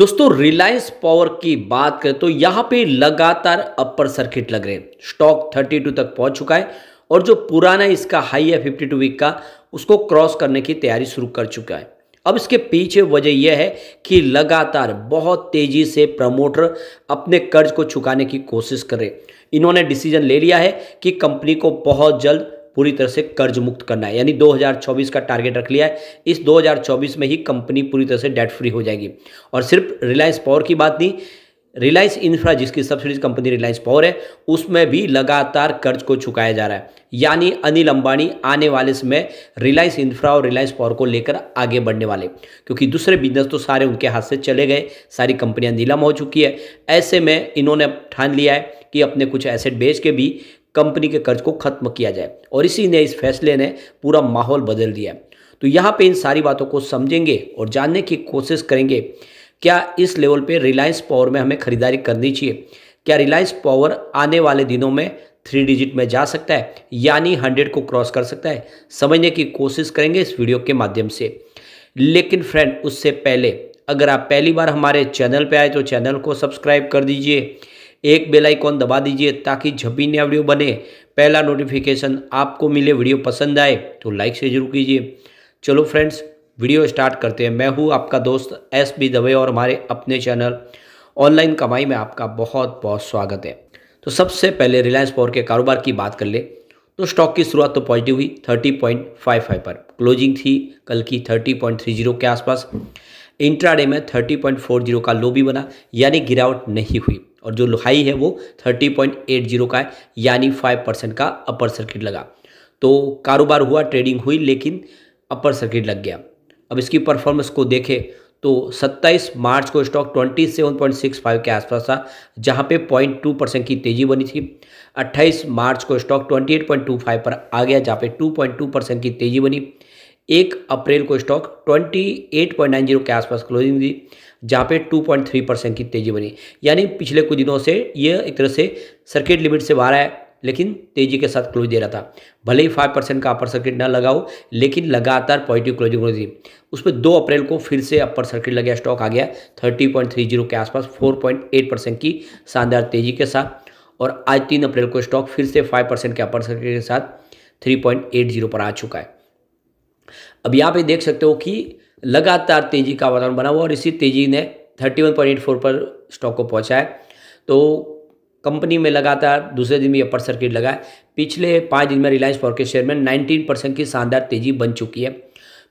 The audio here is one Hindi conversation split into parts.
दोस्तों रिलायंस पावर की बात करें तो यहां पे लगातार अपर सर्किट लग रहे हैं स्टॉक 32 तक पहुंच चुका है और जो पुराना इसका हाई है 52 वीक का उसको क्रॉस करने की तैयारी शुरू कर चुका है अब इसके पीछे वजह यह है कि लगातार बहुत तेजी से प्रमोटर अपने कर्ज को चुकाने की कोशिश कर रहे इन्होंने डिसीजन ले लिया है कि कंपनी को बहुत जल्द पूरी तरह से कर्ज मुक्त करना है यानी 2024 का टारगेट रख लिया है इस 2024 में ही कंपनी पूरी तरह से डेट फ्री हो जाएगी और सिर्फ रिलायंस पावर की बात नहीं रिलायंस इंफ्रा जिसकी सब्सिडीज कंपनी रिलायंस पावर है उसमें भी लगातार कर्ज को चुकाया जा रहा है यानी अनिल अंबानी आने वाले समय रिलायंस इंफ्रा और रिलायंस पावर को लेकर आगे बढ़ने वाले क्योंकि दूसरे बिजनेस तो सारे उनके हाथ से चले गए सारी कंपनियां नीलम हो चुकी है ऐसे में इन्होंने ठान लिया है कि अपने कुछ एसेट बेच के भी कंपनी के कर्ज को खत्म किया जाए और इसी ने इस फैसले ने पूरा माहौल बदल दिया तो यहाँ पे इन सारी बातों को समझेंगे और जानने की कोशिश करेंगे क्या इस लेवल पे रिलायंस पावर में हमें खरीदारी करनी चाहिए क्या रिलायंस पावर आने वाले दिनों में थ्री डिजिट में जा सकता है यानी हंड्रेड को क्रॉस कर सकता है समझने की कोशिश करेंगे इस वीडियो के माध्यम से लेकिन फ्रेंड उससे पहले अगर आप पहली बार हमारे चैनल पर आए तो चैनल को सब्सक्राइब कर दीजिए एक बेल आइकॉन दबा दीजिए ताकि जब भी नया वीडियो बने पहला नोटिफिकेशन आपको मिले वीडियो पसंद आए तो लाइक से जरूर कीजिए चलो फ्रेंड्स वीडियो स्टार्ट करते हैं मैं हूँ आपका दोस्त एस बी दवे और हमारे अपने चैनल ऑनलाइन कमाई में आपका बहुत बहुत स्वागत है तो सबसे पहले रिलायंस पावर के कारोबार की बात कर ले तो स्टॉक की शुरुआत तो पॉजिटिव हुई 30.55 पर क्लोजिंग थी कल की 30.30 के आसपास इंट्राडे में 30.40 का लो भी बना यानी गिरावट नहीं हुई और जो हाई है वो थर्टी पॉइंट एट जीरो का है यानी फाइव परसेंट का अपर सर्किट लगा तो कारोबार हुआ ट्रेडिंग हुई लेकिन अपर सर्किट लग गया अब इसकी परफॉर्मेंस को देखें तो 27 मार्च को स्टॉक 27.65 के आसपास था जहां पे 0.2 परसेंट की तेजी बनी थी 28 मार्च को स्टॉक 28.25 पर आ गया जहां पे 2.2 परसेंट की तेजी बनी एक अप्रैल को स्टॉक 28.90 के आसपास क्लोजिंग दी जहाँ पे 2.3 परसेंट की तेज़ी बनी यानी पिछले कुछ दिनों से ये एक तरह से सर्किट लिमिट से बाहर है लेकिन तेजी के साथ क्लोज दे रहा था भले ही फाइव परसेंट का अपर सर्किट ना लगा हो लेकिन लगातार पॉजिटिव क्लोजिंग होती थी उस पर दो अप्रैल को फिर से अपर सर्किट लग गया स्टॉक आ गया थर्टी पॉइंट थ्री जीरो के आसपास फोर पॉइंट एट परसेंट की शानदार तेजी के साथ और आज तीन अप्रैल को स्टॉक फिर से फाइव परसेंट के अपर सर्किट के साथ थ्री पॉइंट एट जीरो पर आ चुका है अब यहाँ पे देख सकते हो कि लगातार तेजी का वातावरण बना हुआ और इसी तेजी ने 31.84 पर स्टॉक को पहुंचाया तो कंपनी में लगातार दूसरे दिन भी अपर सर्किट लगा है पिछले पाँच दिन में रिलायंस फॉर के शेयर में 19 परसेंट की शानदार तेजी बन चुकी है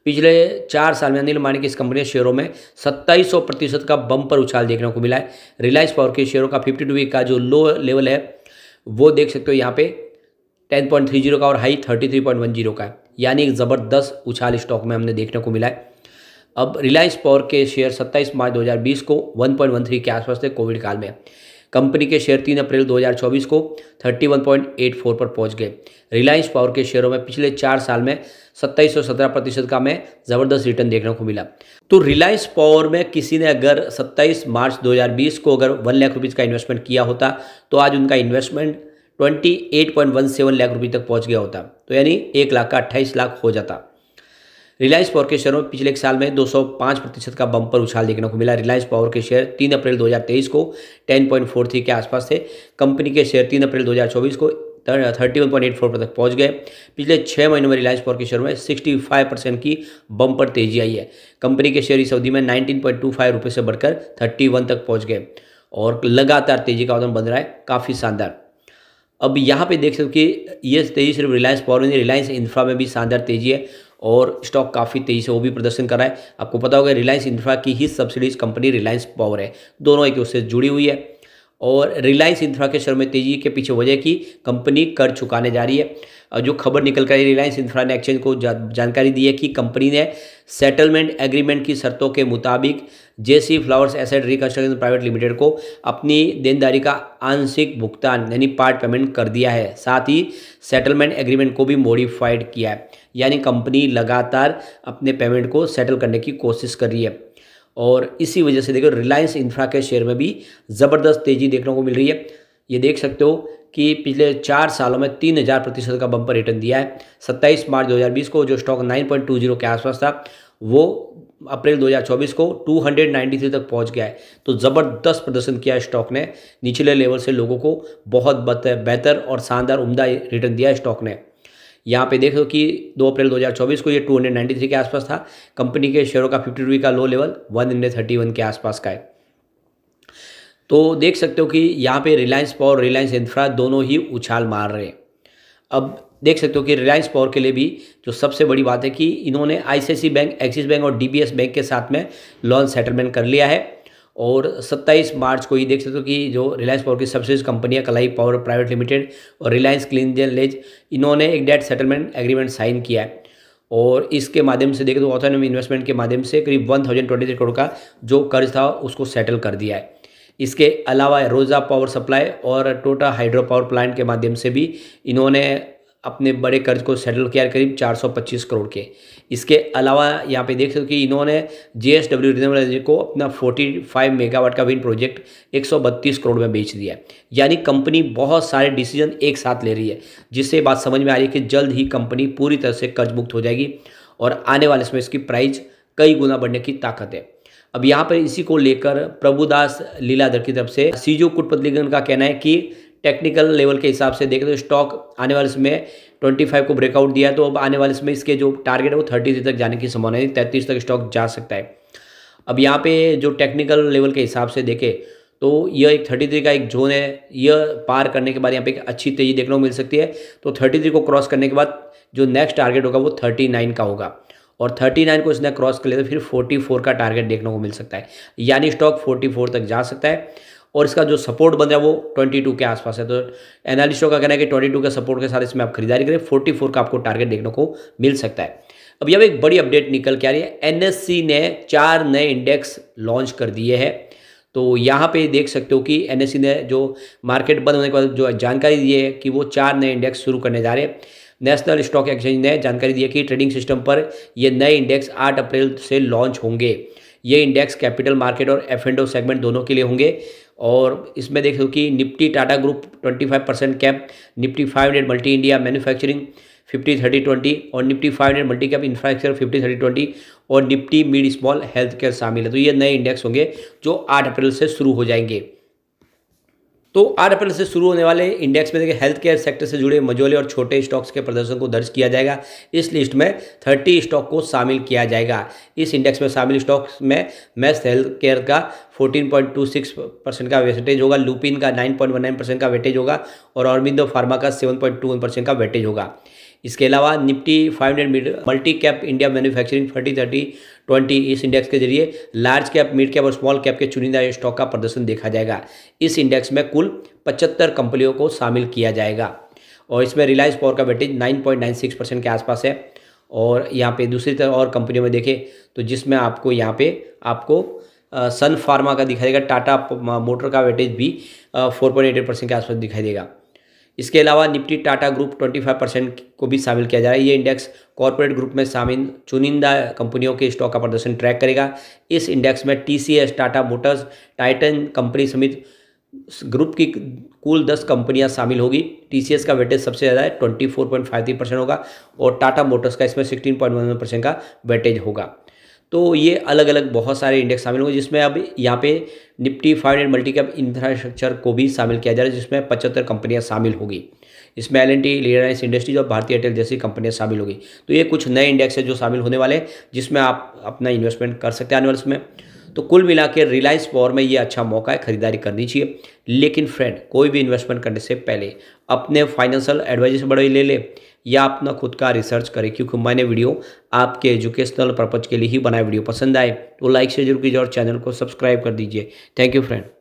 पिछले चार साल में अनिल अंबानी की इस कंपनी के शेयरों में सत्ताईस प्रतिशत का बम पर उछाल देखने को मिला है रिलायंस पावर के शेयरों का फिफ्टी टू वीक का जो लो लेवल है वो देख सकते हो यहाँ पे टेन पॉइंट थ्री जीरो का और high thirty three point one zero का है यानी एक ज़बरदस्त उछाल स्टॉक में हमने देखने को मिला है अब रिलायंस पावर के शेयर 27 मार्च 2020 को 1.13 के आसपास थे कोविड काल में कंपनी के शेयर 3 अप्रैल 2024 को 31.84 पर पहुंच गए रिलायंस पावर के शेयरों में पिछले चार साल में सत्ताईस सौ सत्रह प्रतिशत का हमें ज़बरदस्त रिटर्न देखने को मिला तो रिलायंस पावर में किसी ने अगर 27 मार्च 2020 को अगर वन लाख रुपीज़ का इन्वेस्टमेंट किया होता तो आज उनका इन्वेस्टमेंट 28.17 लाख रुपए तक पहुंच गया होता तो यानी एक लाख का अट्ठाईस लाख हो जाता रिलायंस पावर के शेयर में पिछले एक साल में 205 प्रतिशत का बंपर उछाल देखने को मिला रिलायंस पावर के शेयर 3 अप्रैल 2023 को 10.43 के आसपास थे कंपनी के शेयर 3 अप्रैल 2024 को thirty one point eight four तक पहुंच गए पिछले छः महीनों में रिलायंस पावर के शेयर में सिक्सटी फाइव परसेंट की बम पर तेजी आई है कंपनी के शेयर इस अवधि में नाइनटीन पॉइंट टू फाइव रुपये से बढ़कर थर्टी वन तक पहुँच गए और लगातार तेजी का कदम बन रहा है काफ़ी शानदार अब यहाँ पे देख सकते कि ये तेजी सिर्फ रिलायंस पावर में रिलायंस इंफ्रा में भी शानदार तेजी है और स्टॉक काफ़ी तेज़ी से वो भी प्रदर्शन कर रहा है आपको पता होगा रिलायंस इंफ्रा की ही सब्सिडीज कंपनी रिलायंस पावर है दोनों एक उससे जुड़ी हुई है और रिलायंस इंफ्रास्ट्रक्चर में तेजी के पीछे वजह की कंपनी कर चुकाने जा रही है और जो खबर निकल कर रिलायंस इंफ्रा ने एक्सचेंज को जा, जानकारी दी है कि कंपनी ने सेटलमेंट एग्रीमेंट की शर्तों के मुताबिक JC Flowers asset reconstruction private limited को अपनी देनदारी का आंशिक भुगतान यानी पार्ट पेमेंट कर दिया है साथ ही सेटलमेंट एग्रीमेंट को भी मॉडिफाइड किया है यानी कंपनी लगातार अपने पेमेंट को सेटल करने की कोशिश कर रही है और इसी वजह से देखो रिलायंस इंफ्रा के शेयर में भी ज़बरदस्त तेज़ी देखने को मिल रही है ये देख सकते हो कि पिछले चार सालों में तीन हज़ार प्रतिशत का बम्पर रिटर्न दिया है सत्ताईस मार्च 2020 को जो स्टॉक 9.20 के आसपास था वो अप्रैल 2024 को 293 तक पहुंच गया है तो ज़बरदस्त प्रदर्शन किया है स्टॉक ने निचले लेवल से लोगों को बहुत बेहतर और शानदार उमदा रिटर्न दिया है स्टॉक ने यहाँ पे देख दो कि 2 अप्रैल 2024 को ये 293 के आसपास था कंपनी के शेयरों का फिफ्टी रुपी का लो लेवल वन वन के आसपास का है तो देख सकते हो कि यहाँ पे रिलायंस पावर रिलायंस इंफ्रा दोनों ही उछाल मार रहे हैं अब देख सकते हो कि रिलायंस पावर के लिए भी जो सबसे बड़ी बात है कि इन्होंने आईसीआईसी बैंक एक्सिस बैंक और डीबीएस बैंक के साथ में लोन सेटलमेंट कर लिया है और 27 मार्च को ही देख सकते हो कि जो रिलायंस पावर की सबसे कंपनियां कलाई पावर प्राइवेट लिमिटेड और रिलायंस क्लीन लेज इन्होंने एक डेट सेटलमेंट एग्रीमेंट साइन किया है और इसके माध्यम से देखें तो ऑथोनोमी इन्वेस्टमेंट के माध्यम से करीब one thousand twenty three crore का जो कर्ज था उसको सेटल कर दिया है इसके अलावा रोजा पावर सप्लाई और टोटा हाइड्रो पावर प्लांट के माध्यम से भी इन्होंने अपने बड़े कर्ज को सेटल किया करीब 425 करोड़ के इसके अलावा यहाँ पे देख सकते हो कि इन्होंने J S W renewable energy को अपना 45 मेगावाट का विंड प्रोजेक्ट 132 करोड़ में बेच दिया है यानी कंपनी बहुत सारे डिसीजन एक साथ ले रही है जिससे बात समझ में आ रही है कि जल्द ही कंपनी पूरी तरह से कर्ज मुक्त हो जाएगी और आने वाले समय इसकी प्राइस कई गुना बढ़ने की ताकत है अब यहाँ पर इसी को लेकर प्रभुदास लीलाधर की तरफ से सीजो कुटपतलीगन का कहना है कि टेक्निकल लेवल के हिसाब से देखें तो स्टॉक आने वाले समय ट्वेंटी फाइव को ब्रेकआउट दिया तो अब आने वाले समय इसके जो टारगेट है वो थर्टी तक जाने की संभावना है तैंतीस तक स्टॉक जा सकता है अब यहाँ पे जो टेक्निकल लेवल के हिसाब से देखें तो यह एक थर्टी थ्री का एक जोन है यह पार करने के बाद यहाँ पे एक अच्छी तेज़ी देखने को मिल सकती है तो थर्टी थ्री को क्रॉस करने के बाद जो नेक्स्ट टारगेट होगा वो थर्टी नाइन का होगा और थर्टी नाइन को इसने क्रॉस कर लिया तो फिर फोर्टी फोर का टारगेट देखने को मिल सकता है यानी स्टॉक फोर्टी फोर तक जा सकता है और इसका जो सपोर्ट बन रहा है वो 22 के आसपास है तो एनालिस्टों का कहना है कि 22 के सपोर्ट के साथ इसमें आप खरीदारी करें 44 का आपको टारगेट देखने को मिल सकता है अब यह एक बड़ी अपडेट निकल के आ रही है एन ने चार नए इंडेक्स लॉन्च कर दिए है तो यहाँ पे देख सकते हो कि एन ने जो मार्केट बंद होने के बाद जो जानकारी दी है कि वो चार नए इंडेक्स शुरू करने जा रहे हैं नेशनल स्टॉक एक्सचेंज ने जानकारी दी है कि ट्रेडिंग सिस्टम पर ये नए इंडेक्स आठ अप्रैल से लॉन्च होंगे ये इंडेक्स कैपिटल मार्केट और एफ एंड ओ सेगमेंट दोनों के लिए होंगे और इसमें देख कि Nifty Tata group 25 percent cap Nifty 500 multi India manufacturing 50 thirty twenty और Nifty 500 multi cap infrastructure 50 thirty twenty और Nifty mid small health care शामिल है तो ये नए इंडेक्स होंगे जो आठ अप्रैल से शुरू हो जाएंगे तो आठ अप्रैल से शुरू होने वाले इंडेक्स में देखिए हेल्थ केयर सेक्टर से जुड़े मजोले और छोटे स्टॉक्स के प्रदर्शन को दर्ज किया जाएगा इस लिस्ट में थर्टी स्टॉक को शामिल किया जाएगा इस इंडेक्स में शामिल स्टॉक्स में मैथ हेल्थ केयर का 14.26 परसेंट का वेटेज होगा लुपिन का 9.19 परसेंट का वेटेज होगा और अरबिंदो फार्मा का सेवन परसेंट का वेटेज होगा इसके अलावा Nifty 500 meter multi cap India manufacturing 30 30 20 इस इंडेक्स के जरिए लार्ज कैप मिड कैप और स्मॉल कैप के चुनिंदा स्टॉक का प्रदर्शन देखा जाएगा इस इंडेक्स में कुल पचहत्तर कंपनियों को शामिल किया जाएगा और इसमें रिलायंस पावर का वेटेज 9.96 परसेंट के आसपास है और यहाँ पर दूसरी तरफ और कंपनियों में देखें तो जिसमें आपको यहाँ पर आपको सन फार्मा का दिखाई देगा टाटा मोटर का वेटेज भी फोर पॉइंट एट परसेंट के आसपास दिखाई देगा इसके अलावा निफ्टी टाटा ग्रुप 25 परसेंट को भी शामिल किया जा रहा है ये इंडेक्स कॉरपोरेट ग्रुप में शामिल चुनिंदा कंपनियों के स्टॉक का प्रदर्शन ट्रैक करेगा इस इंडेक्स में TCS Tata motors Titan company समेत ग्रुप की कुल दस कंपनियां शामिल होगी टीसीएस का वेटेज सबसे ज़्यादा है twenty four point five three percent होगा और टाटा मोटर्स का इसमें सिक्सटीन पॉइंट वन परसेंट का वेटेज होगा तो ये अलग अलग बहुत सारे इंडेक्स शामिल होंगे जिसमें अब यहाँ पे Nifty five and multi cap infrastructure को भी शामिल किया जा रहा है जिसमें पचहत्तर कंपनियाँ शामिल होगी इसमें L N T Reliance industries और भारतीय एयरटेल जैसी कंपनियाँ शामिल होगी तो ये कुछ नए इंडेक्स है जो शामिल होने वाले हैं जिसमें आप अपना इन्वेस्टमेंट कर सकते हैं आने वाले तो कुल मिला के रिलायंस पावर में ये अच्छा मौका है खरीदारी करनी चाहिए लेकिन फ्रेंड कोई भी इन्वेस्टमेंट करने से पहले अपने फाइनेंशियल एडवाइजर से बड़े ले ले या अपना खुद का रिसर्च करें क्योंकि मैंने वीडियो आपके एजुकेशनल पर्पज के लिए ही बनाया वीडियो पसंद आए तो लाइक से जरूर कीजिए और चैनल को सब्सक्राइब कर दीजिए थैंक यू फ्रेंड